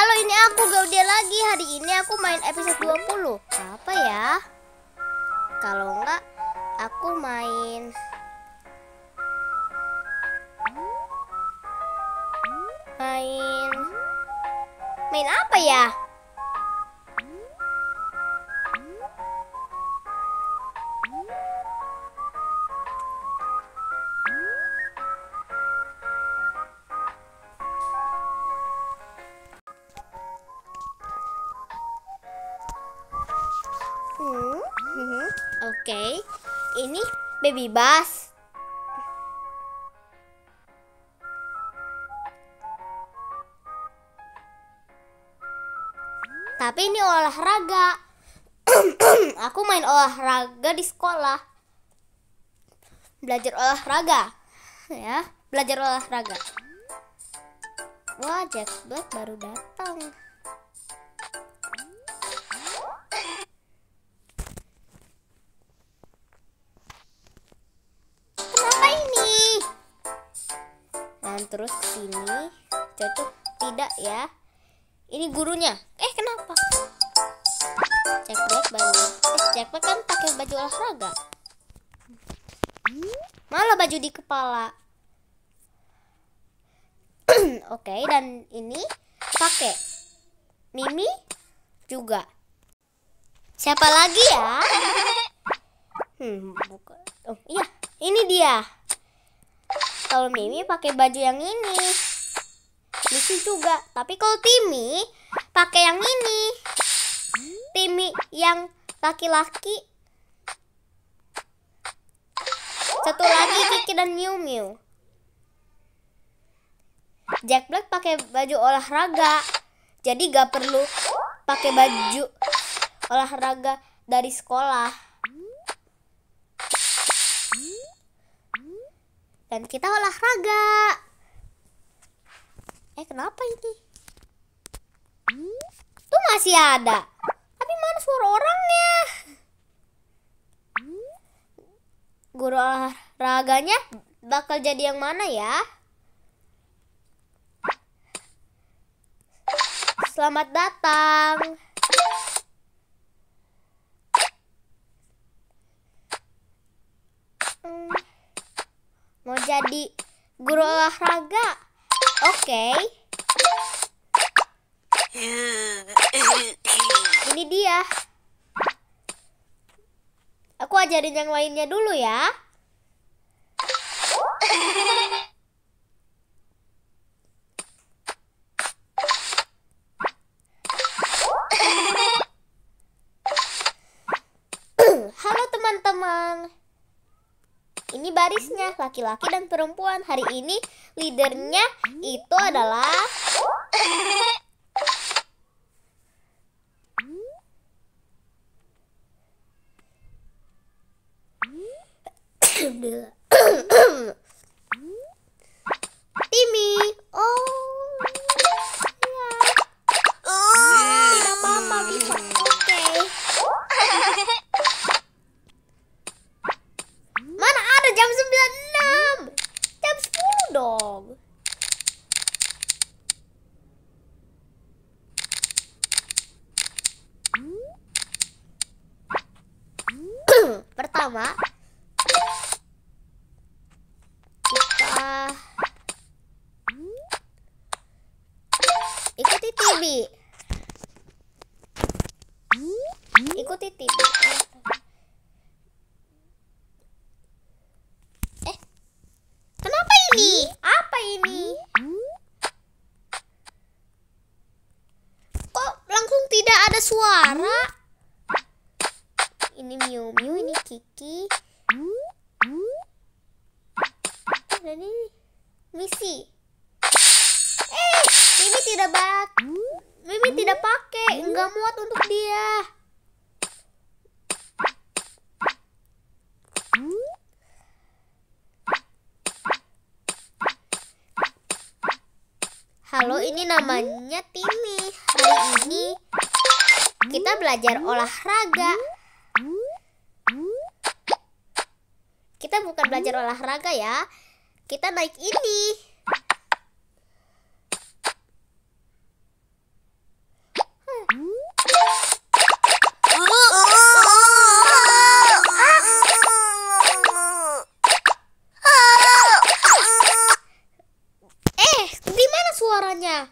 Halo ini aku Gaudia lagi Hari ini aku main episode 20 Apa ya? Kalau enggak Aku main Main Main apa ya? Oke, okay. ini baby bus. Tapi ini olahraga. Aku main olahraga di sekolah. Belajar olahraga. Ya, belajar olahraga. Wah, Black baru datang. terus ke sini. Cocok tidak ya? Ini gurunya. Eh, kenapa? cek Jackpot baju Eh, Jackpot kan pakai baju olahraga. Malah baju di kepala. Oke, okay, dan ini pakai Mimi juga. Siapa lagi ya? Hmm, buka. Oh, iya, ini dia kalau Mimi pakai baju yang ini. Lucu juga. Tapi kalau Timmy pakai yang ini. Timmy yang laki-laki. Satu lagi Kiki dan Miu Miu. Jack Black pakai baju olahraga. Jadi gak perlu pakai baju olahraga dari sekolah. dan kita olahraga. Eh kenapa ini? Hmm? Tuh masih ada. Tapi mana suara orangnya? Guru olahraganya bakal jadi yang mana ya? Selamat datang. jadi guru olahraga. Oke. Okay. Ini dia. Aku ajarin yang lainnya dulu ya. Halo teman-teman. Ini barisnya laki-laki dan perempuan. Hari ini leadernya itu adalah Timmy. dog. Pertama, kita ikuti TV. Kiki hmm? dan ini misi eh Mimi tidak bak Mimi hmm? tidak pakai hmm? nggak muat untuk dia Halo, ini namanya Timmy. Hari ini kita belajar olahraga. Kita bukan hmm? belajar olahraga ya. Kita naik ini. Eh, di suaranya?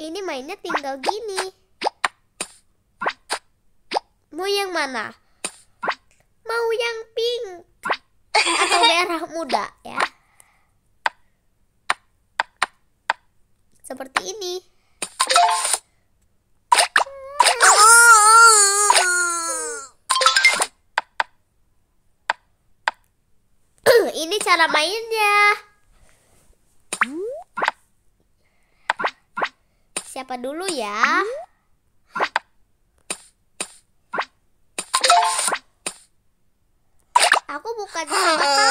Ini mainnya tinggal gini. Mau yang mana? Mau yang pink atau merah muda ya? Seperti ini. ini cara mainnya. Siapa dulu ya? sama kamu.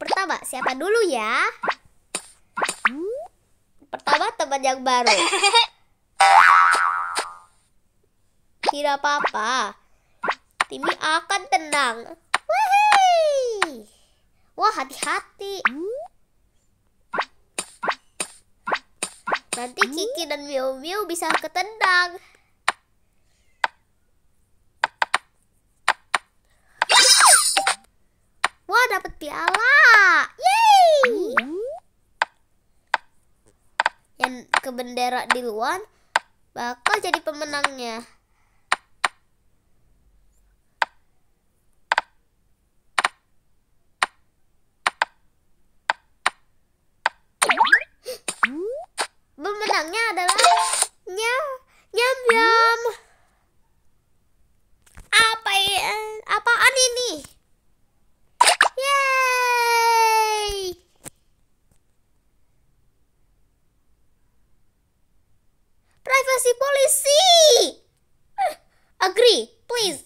Pertama, siapa dulu ya? Pertama teman yang baru. Tidak apa-apa. Timmy akan tenang. Wah, hati-hati. Nanti hmm? Kiki dan Miu Miu bisa ketendang. Wah, dapat piala. Yeay! Hmm? Yang ke bendera di luar bakal jadi pemenangnya. Agree, please.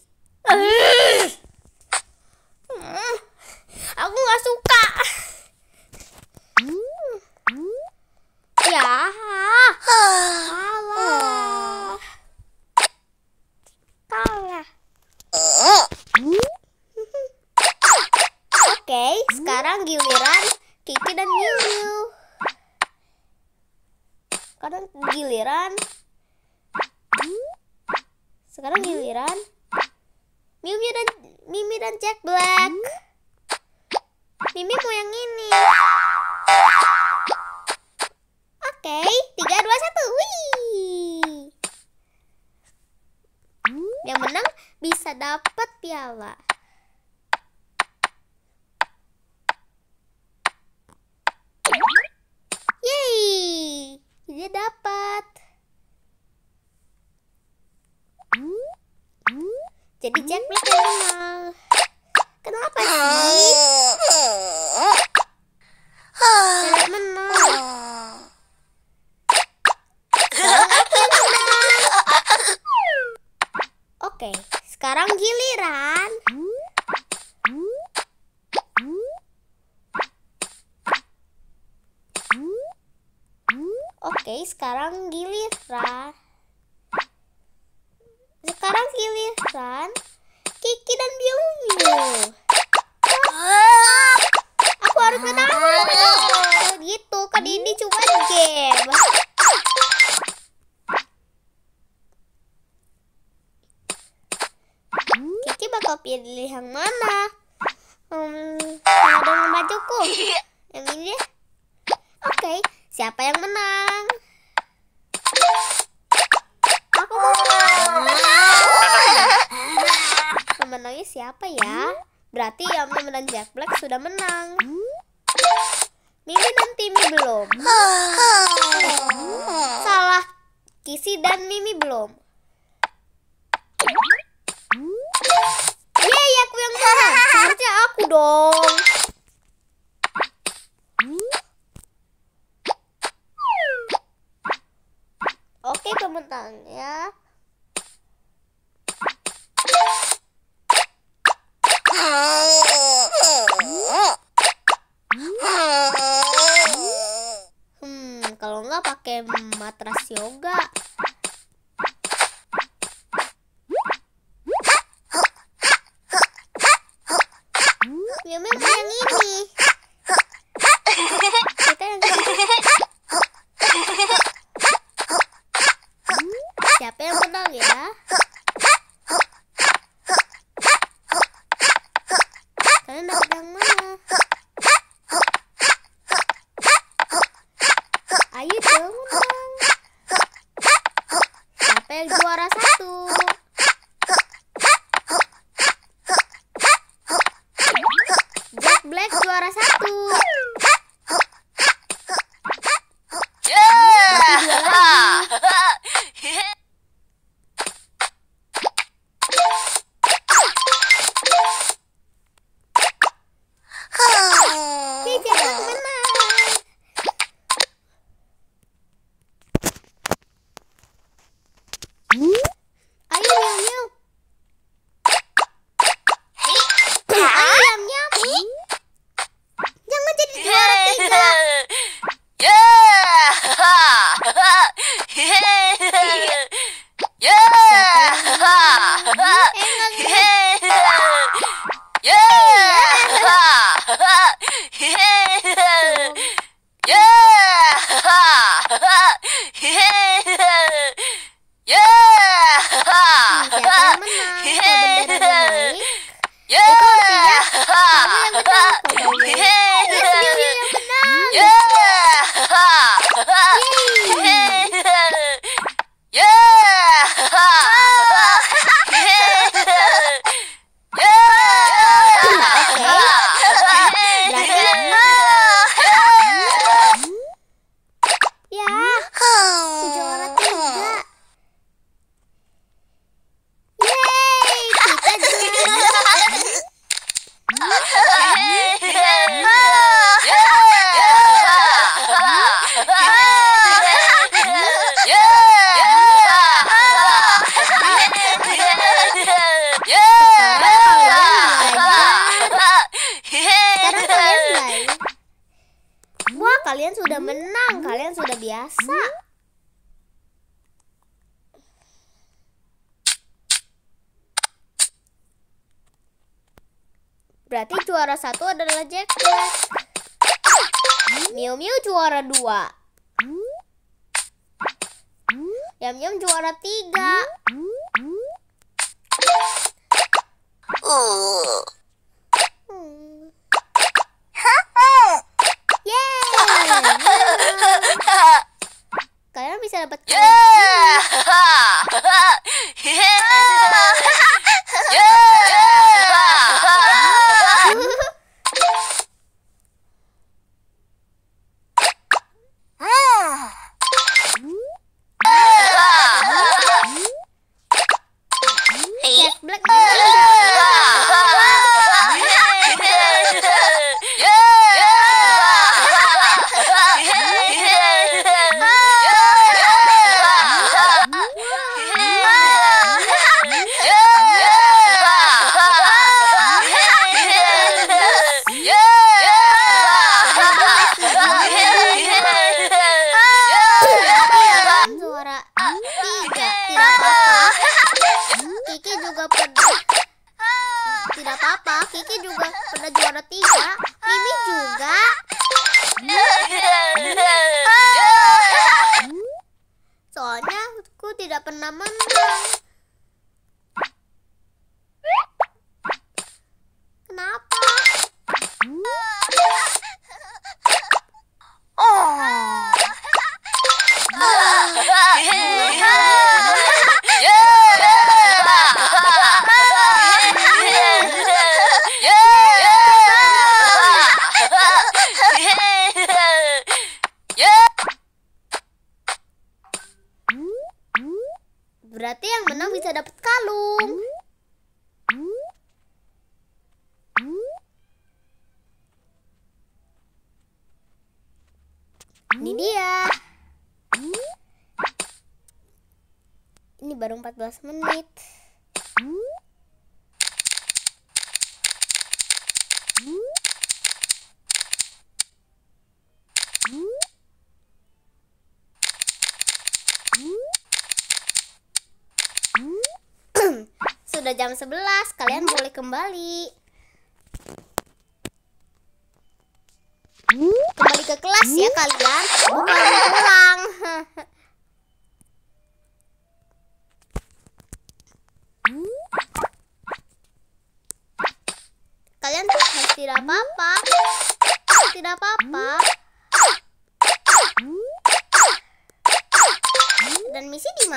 Aku nggak suka. Ya. Kalah. Kalah. Oke, okay, sekarang giliran Kiki dan Miu. Karena giliran sekarang giliran Miu dan Mimi dan Jack Black. Mimi mau yang ini. Oke, tiga dua satu, wih. Yang menang bisa dapat piala. Yeay, dia dapat. Jadi hmm. Jack McDonald. cukup iya. yang ini oke okay. siapa yang menang aku menang menangnya siapa ya berarti yang menang Jack Black sudah menang Mimi dan Timmy belum salah Kisi dan Mimi belum Yeay iya, aku yang menang Seharusnya aku dong sayangnya hmm kalau nggak pakai matras yoga Ayo dong, capek yang juara satu? Berarti juara satu adalah Jack Miu Miu juara dua. Yam Yam juara tiga. Uh. baru 14 menit. Sudah jam 11, kalian boleh kembali. Kembali ke kelas ya kalian. Bukan pulang.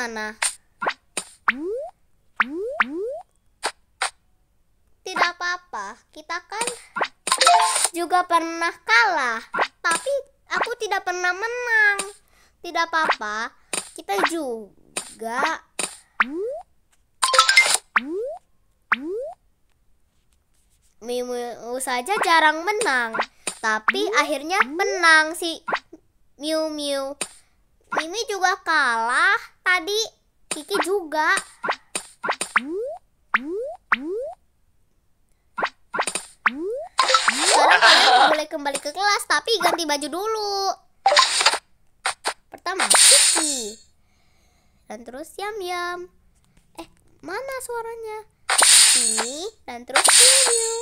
mana? Tidak apa-apa, kita kan juga pernah kalah. Tapi aku tidak pernah menang. Tidak apa-apa, kita juga Miu saja jarang menang, tapi akhirnya menang si Miu Miu. Mimi juga kalah tadi Kiki juga. Sekarang kalian boleh kembali ke kelas, tapi ganti baju dulu. Pertama, Kiki. Dan terus Yam-Yam. Eh, mana suaranya? Ini, dan terus Miu.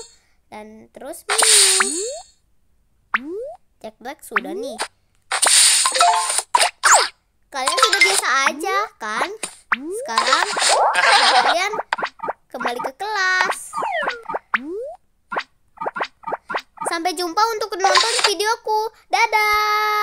Dan terus Miu. Jack Black sudah nih. aja hmm? kan sekarang kalian kembali ke kelas hmm? sampai jumpa untuk menonton videoku dadah